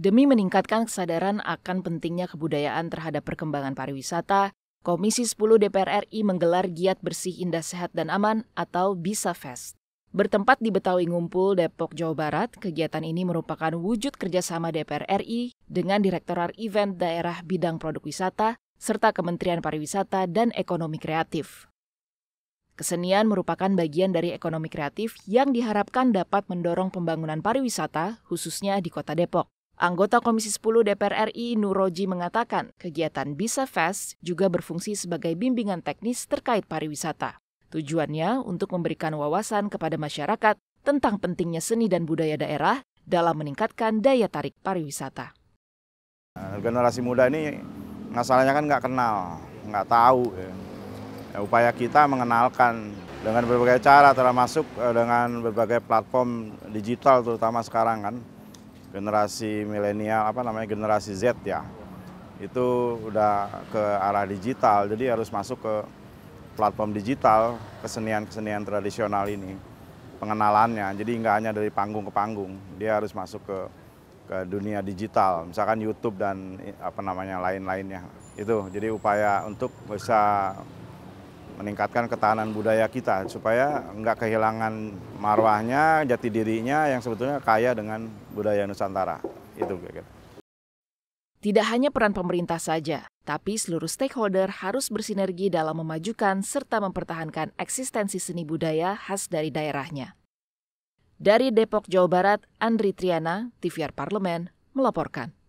Demi meningkatkan kesadaran akan pentingnya kebudayaan terhadap perkembangan pariwisata, Komisi 10 DPR RI menggelar Giat Bersih Indah Sehat dan Aman atau Bisa Fest. Bertempat di Betawi Ngumpul, Depok, Jawa Barat, kegiatan ini merupakan wujud kerjasama DPR RI dengan Direktorat Event Daerah Bidang Produk Wisata serta Kementerian Pariwisata dan Ekonomi Kreatif. Kesenian merupakan bagian dari ekonomi kreatif yang diharapkan dapat mendorong pembangunan pariwisata, khususnya di kota Depok. Anggota Komisi 10 DPR RI Nuroji mengatakan kegiatan Bisa Fest juga berfungsi sebagai bimbingan teknis terkait pariwisata. Tujuannya untuk memberikan wawasan kepada masyarakat tentang pentingnya seni dan budaya daerah dalam meningkatkan daya tarik pariwisata. Generasi muda ini masalahnya kan nggak kenal, nggak tahu. Ya. ya upaya kita mengenalkan dengan berbagai cara termasuk eh, dengan berbagai platform digital terutama sekarang kan generasi milenial apa namanya generasi Z ya itu udah ke arah digital jadi harus masuk ke platform digital kesenian-kesenian tradisional ini pengenalannya jadi nggak hanya dari panggung ke panggung dia harus masuk ke ke dunia digital misalkan YouTube dan apa namanya lain-lainnya itu jadi upaya untuk bisa meningkatkan ketahanan budaya kita supaya nggak kehilangan marwahnya, jati dirinya yang sebetulnya kaya dengan budaya Nusantara. Itu kira-kira. Tidak hanya peran pemerintah saja, tapi seluruh stakeholder harus bersinergi dalam memajukan serta mempertahankan eksistensi seni budaya khas dari daerahnya. Dari Depok, Jawa Barat, Andri Triana, TVR Parlemen, melaporkan.